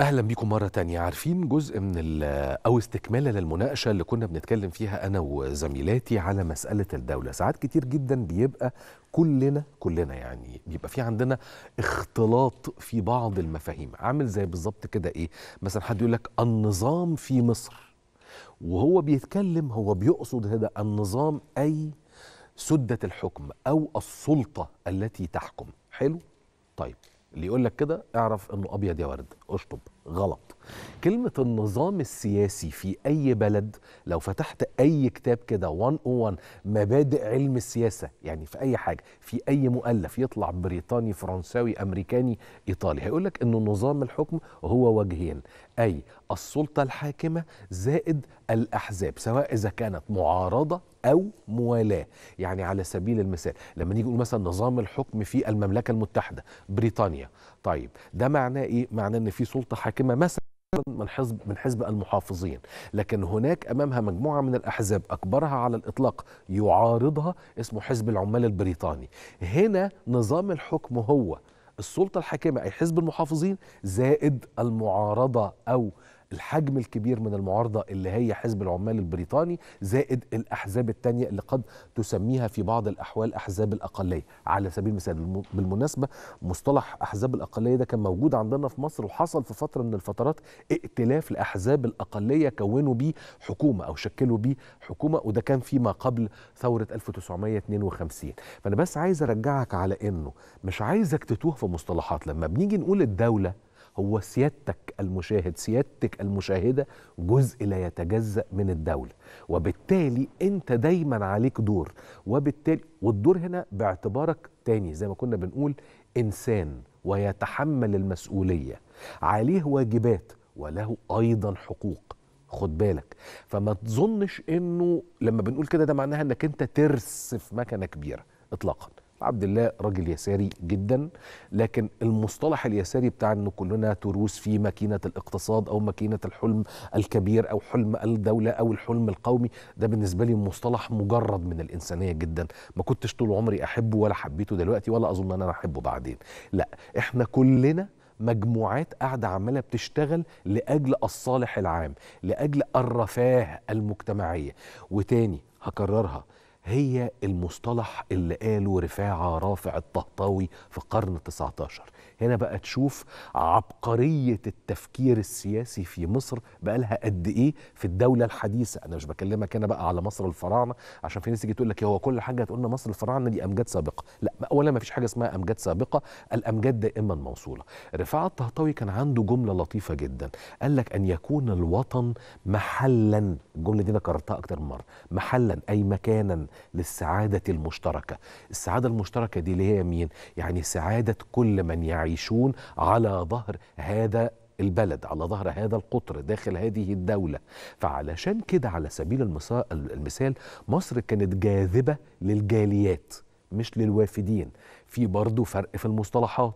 اهلا بيكم مره تانية عارفين جزء من او استكمالا للمناقشه اللي كنا بنتكلم فيها انا وزميلاتي على مساله الدوله ساعات كتير جدا بيبقى كلنا كلنا يعني بيبقى في عندنا اختلاط في بعض المفاهيم عامل زي بالظبط كده ايه مثلا حد يقول لك النظام في مصر وهو بيتكلم هو بيقصد هذا النظام اي سده الحكم او السلطه التي تحكم حلو طيب اللي يقول لك كده اعرف انه ابيض يا ورد اشطب غلط كلمه النظام السياسي في اي بلد لو فتحت اي كتاب كده 101 مبادئ علم السياسه يعني في اي حاجه في اي مؤلف يطلع بريطاني فرنساوي امريكاني ايطالي هيقول لك انه نظام الحكم هو وجهين اي السلطه الحاكمه زائد الاحزاب سواء اذا كانت معارضه أو موالاة يعني على سبيل المثال لما نيجي نقول مثلا نظام الحكم في المملكة المتحدة بريطانيا طيب ده معناه إيه؟ معناه أن في سلطة حاكمة مثلا من حزب من حزب المحافظين لكن هناك امامها مجموعه من الاحزاب اكبرها على الاطلاق يعارضها اسمه حزب العمال البريطاني هنا نظام الحكم هو السلطه الحاكمه اي حزب المحافظين زائد المعارضه او الحجم الكبير من المعارضه اللي هي حزب العمال البريطاني زائد الاحزاب الثانيه اللي قد تسميها في بعض الاحوال احزاب الاقليه على سبيل المثال بالمناسبه مصطلح احزاب الاقليه ده كان موجود عندنا في مصر وحصل في فتره من الفترات ائتلاف لاحزاب الاقليه كونوا بيه حكومه او شكلوا بيه حكومه وده كان فيما قبل ثوره 1952 فانا بس عايز ارجعك على انه مش عايزك تتوه في مصطلحات لما بنيجي نقول الدوله هو سيادتك المشاهد سيادتك المشاهده جزء لا يتجزا من الدوله وبالتالي انت دايما عليك دور وبالتالي والدور هنا باعتبارك تاني زي ما كنا بنقول انسان ويتحمل المسؤوليه عليه واجبات وله ايضا حقوق خد بالك فما تظنش انه لما بنقول كده ده معناها انك انت ترس في مكنه كبيره اطلاقا عبد الله راجل يساري جدا لكن المصطلح اليساري بتاع ان كلنا تروس في ماكينه الاقتصاد او ماكينه الحلم الكبير او حلم الدوله او الحلم القومي ده بالنسبه لي مصطلح مجرد من الانسانيه جدا ما كنتش طول عمري احبه ولا حبيته دلوقتي ولا اظن ان انا احبه بعدين لا احنا كلنا مجموعات قاعدة عمالة بتشتغل لأجل الصالح العام لأجل الرفاه المجتمعية وتاني هكررها هي المصطلح اللي قاله رفاعة رافع الطهطاوي في القرن 19 هنا بقى تشوف عبقرية التفكير السياسي في مصر بقى لها قد إيه في الدولة الحديثة أنا مش بكلمك هنا بقى على مصر الفراعنة عشان في ناس تيجي تقول لك هو كل حاجة هتقولنا مصر الفراعنة دي أمجاد سابقة لا أولا ما فيش حاجة اسمها أمجاد سابقة الأمجاد دائما موصولة رفاعة الطهطاوي كان عنده جملة لطيفة جدا قال لك أن يكون الوطن محلا الجملة دي أنا كررتها أكتر من مرة محلا أي مكانا للسعادة المشتركة السعادة المشتركة دي اللي هي مين يعني سعادة كل من يعني يعيشون على ظهر هذا البلد على ظهر هذا القطر داخل هذه الدولة فعلشان كده على سبيل المثال مصر كانت جاذبة للجاليات مش للوافدين في برضو فرق في المصطلحات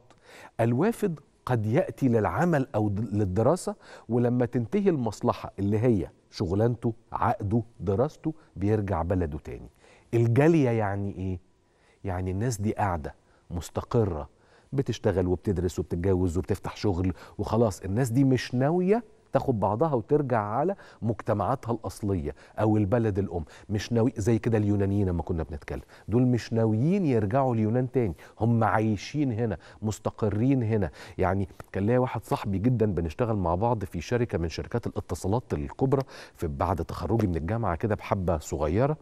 الوافد قد يأتي للعمل أو للدراسة ولما تنتهي المصلحة اللي هي شغلانته عقده دراسته بيرجع بلده تاني الجالية يعني إيه؟ يعني الناس دي قاعدة مستقرة بتشتغل وبتدرس وبتتجوز وبتفتح شغل وخلاص الناس دي مش ناويه تاخد بعضها وترجع على مجتمعاتها الاصليه او البلد الام مش ناوي زي كده اليونانيين لما كنا بنتكلم دول مش ناويين يرجعوا اليونان تاني هم عايشين هنا مستقرين هنا يعني كان ليا واحد صاحبي جدا بنشتغل مع بعض في شركه من شركات الاتصالات الكبرى في بعد تخرجي من الجامعه كده بحبه صغيره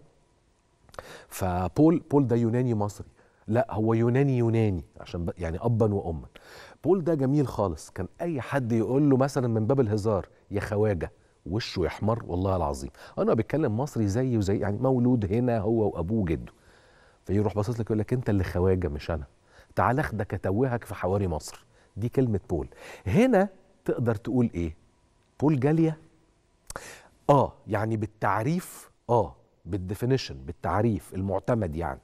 فبول بول ده يوناني مصري لا هو يوناني يوناني عشان يعني ابا واما بول ده جميل خالص كان اي حد يقول له مثلا من باب الهزار يا خواجه وشه يحمر والله العظيم انا بتكلم مصري زي وزي يعني مولود هنا هو وابوه جده فيروح باصص لك يقول لك انت اللي خواجه مش انا تعال اخدك اتوهك في حواري مصر دي كلمه بول هنا تقدر تقول ايه بول جاليه اه يعني بالتعريف اه بالديفينيشن بالتعريف المعتمد يعني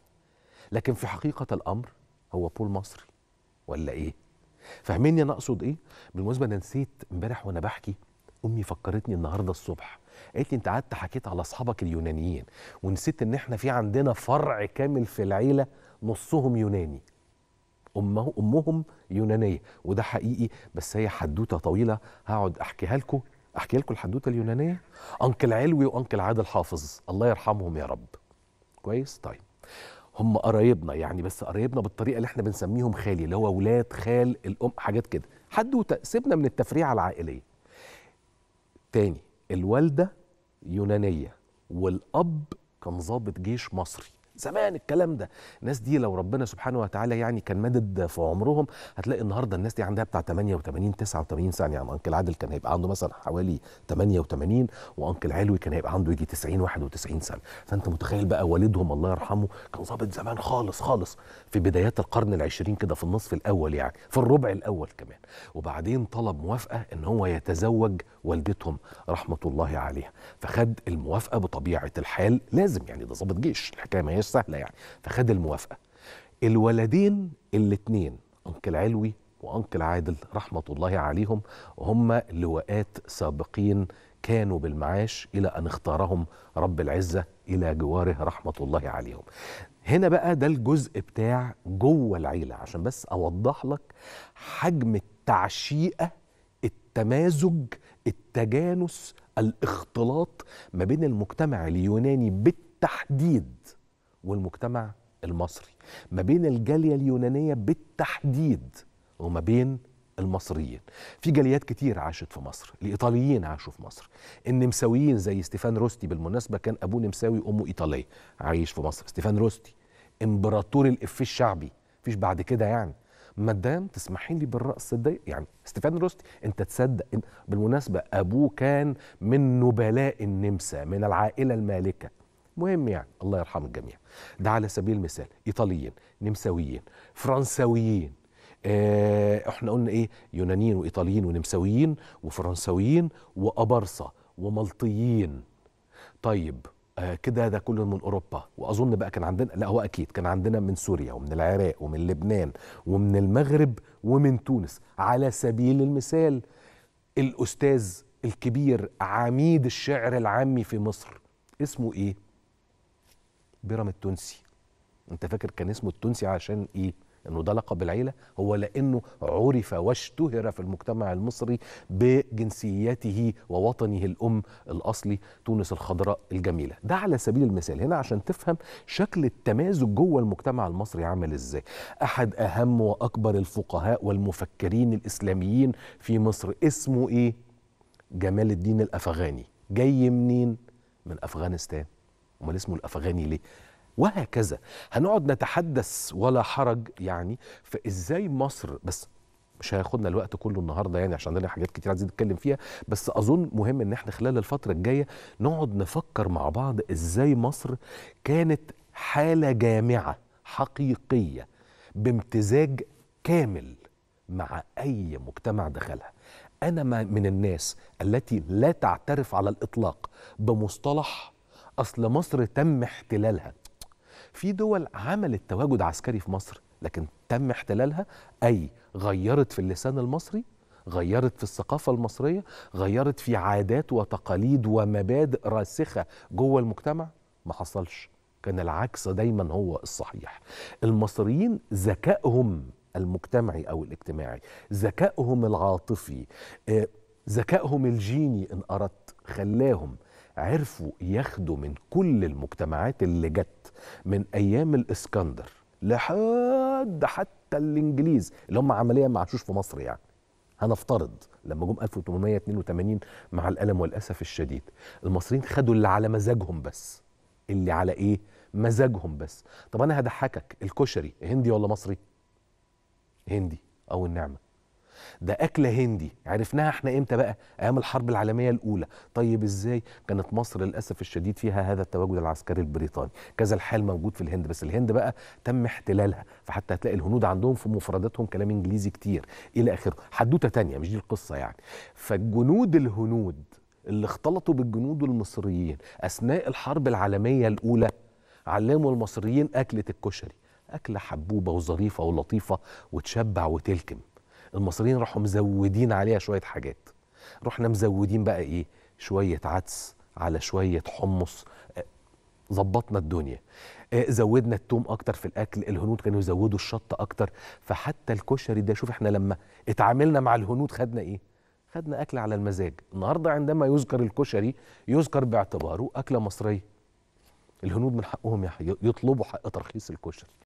لكن في حقيقه الامر هو بول مصري ولا ايه فاهميني انا اقصد ايه بالمناسبه انا نسيت امبارح وانا بحكي امي فكرتني النهارده الصبح قالت لي انت قعدت حكيت على اصحابك اليونانيين ونسيت ان احنا في عندنا فرع كامل في العيله نصهم يوناني امه امهم يونانيه وده حقيقي بس هي حدوته طويله هقعد احكيها لكم احكي لكم الحدوته اليونانيه انكل علوي وانكل عادل حافظ الله يرحمهم يا رب كويس طيب هم قرايبنا يعني بس قرايبنا بالطريقه اللي احنا بنسميهم خالي اللي هو ولاد خال الام حاجات كده حد سيبنا من التفريعه العائليه تاني الوالده يونانيه والاب كان ضابط جيش مصري زمان الكلام ده الناس دي لو ربنا سبحانه وتعالى يعني كان مدد في عمرهم هتلاقي النهارده الناس دي عندها بتاع 88 89 سنه يعني انكل عادل كان هيبقى عنده مثلا حوالي 88 وانكل علوي كان هيبقى عنده يجي 90 91 سنه فانت متخيل بقى والدهم الله يرحمه كان ظابط زمان خالص خالص في بدايات القرن العشرين كده في النصف الاول يعني في الربع الاول كمان وبعدين طلب موافقه ان هو يتزوج والدتهم رحمه الله عليها فخد الموافقه بطبيعه الحال لازم يعني ده ظابط جيش الحكايه ما مش سهله يعني فخد الموافقه الولدين الاثنين انكل علوي وانكل عادل رحمه الله عليهم هم لواءات سابقين كانوا بالمعاش الى ان اختارهم رب العزه الى جواره رحمه الله عليهم هنا بقى ده الجزء بتاع جوه العيله عشان بس اوضح لك حجم التعشيقه التمازج التجانس الاختلاط ما بين المجتمع اليوناني بالتحديد والمجتمع المصري ما بين الجالية اليونانية بالتحديد وما بين المصريين في جاليات كتير عاشت في مصر الإيطاليين عاشوا في مصر النمساويين زي ستيفان روستي بالمناسبة كان أبوه نمساوي وأمه إيطالية عايش في مصر ستيفان روستي إمبراطور الإفيه الشعبي فيش بعد كده يعني مدام تسمحي لي بالرأس ده يعني ستيفان روستي انت تصدق بالمناسبة أبوه كان من نبلاء النمسا من العائلة المالكة مهم يعني الله يرحم الجميع ده على سبيل المثال ايطاليين نمساويين فرنساويين آه، احنا قلنا ايه يونانيين وايطاليين ونمساويين وفرنساويين وابرصه وملطيين طيب آه كده ده كله من اوروبا واظن بقى كان عندنا لا هو اكيد كان عندنا من سوريا ومن العراق ومن لبنان ومن المغرب ومن تونس على سبيل المثال الاستاذ الكبير عميد الشعر العامي في مصر اسمه ايه بيرام التونسي انت فاكر كان اسمه التونسي عشان ايه انه ده لقب العيله هو لانه عرف واشتهر في المجتمع المصري بجنسيته ووطنه الام الاصلي تونس الخضراء الجميله ده على سبيل المثال هنا عشان تفهم شكل التمازج جوه المجتمع المصري عامل ازاي احد اهم واكبر الفقهاء والمفكرين الاسلاميين في مصر اسمه ايه جمال الدين الافغاني جاي منين من افغانستان امال اسمه الافغاني ليه وهكذا هنقعد نتحدث ولا حرج يعني فازاي مصر بس مش هياخدنا الوقت كله النهارده يعني عشان عندنا حاجات كتير عايزين نتكلم فيها بس اظن مهم ان احنا خلال الفتره الجايه نقعد نفكر مع بعض ازاي مصر كانت حاله جامعه حقيقيه بامتزاج كامل مع اي مجتمع دخلها انا من الناس التي لا تعترف على الاطلاق بمصطلح اصل مصر تم احتلالها في دول عملت تواجد عسكري في مصر لكن تم احتلالها اي غيرت في اللسان المصري غيرت في الثقافة المصرية غيرت في عادات وتقاليد ومبادئ راسخة جوه المجتمع ما حصلش كان العكس دايما هو الصحيح المصريين ذكائهم المجتمعي أو الاجتماعي ذكائهم العاطفي آه، ذكائهم الجيني إن أردت خلاهم عرفوا ياخدوا من كل المجتمعات اللي جت من ايام الاسكندر لحد حتى الانجليز اللي هم عمليا ما عاشوش في مصر يعني هنفترض لما جم 1882 مع الالم والاسف الشديد المصريين خدوا اللي على مزاجهم بس اللي على ايه مزاجهم بس طب انا هضحكك الكشري هندي ولا مصري هندي او النعمه ده اكله هندي عرفناها احنا امتى بقى ايام الحرب العالميه الاولى طيب ازاي كانت مصر للاسف الشديد فيها هذا التواجد العسكري البريطاني كذا الحال موجود في الهند بس الهند بقى تم احتلالها فحتى هتلاقي الهنود عندهم في مفرداتهم كلام انجليزي كتير الى اخره حدوته تانية مش دي القصه يعني فالجنود الهنود اللي اختلطوا بالجنود المصريين اثناء الحرب العالميه الاولى علموا المصريين اكله الكشري اكله حبوبه وظريفه ولطيفه وتشبع وتلكم المصريين راحوا مزودين عليها شويه حاجات رحنا مزودين بقى ايه شويه عدس على شويه حمص آه، ظبطنا الدنيا آه، زودنا التوم اكتر في الاكل الهنود كانوا يزودوا الشطه اكتر فحتى الكشري ده شوف احنا لما اتعاملنا مع الهنود خدنا ايه خدنا اكل على المزاج النهارده عندما يذكر الكشري يذكر باعتباره اكله مصريه الهنود من حقهم يطلبوا حق ترخيص الكشري